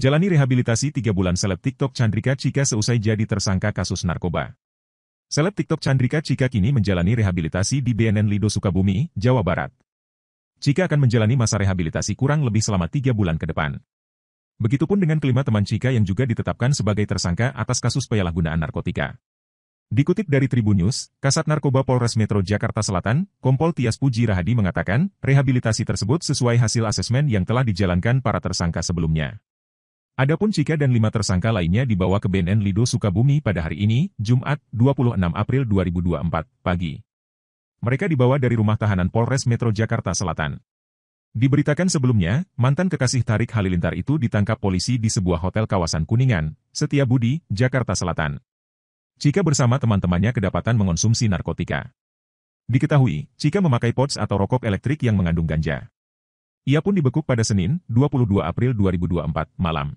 Jalani rehabilitasi tiga bulan seleb TikTok Chandrika Cika seusai jadi tersangka kasus narkoba. Seleb TikTok Chandrika Cika kini menjalani rehabilitasi di BNN Lido Sukabumi, Jawa Barat. Cika akan menjalani masa rehabilitasi kurang lebih selama tiga bulan ke depan. Begitupun dengan kelima teman Cika yang juga ditetapkan sebagai tersangka atas kasus penyalahgunaan narkotika. Dikutip dari Tribun News, Kasat Narkoba Polres Metro Jakarta Selatan, Kompol Tias Puji Rahadi mengatakan, rehabilitasi tersebut sesuai hasil asesmen yang telah dijalankan para tersangka sebelumnya. Adapun Cika dan lima tersangka lainnya dibawa ke BNN Lido Sukabumi pada hari ini, Jumat, 26 April 2024, pagi. Mereka dibawa dari rumah tahanan Polres Metro Jakarta Selatan. Diberitakan sebelumnya, mantan kekasih Tarik Halilintar itu ditangkap polisi di sebuah hotel kawasan Kuningan, Setiabudi, Jakarta Selatan. Cika bersama teman-temannya kedapatan mengonsumsi narkotika. Diketahui, Cika memakai pods atau rokok elektrik yang mengandung ganja. Ia pun dibekuk pada Senin, 22 April 2024, malam.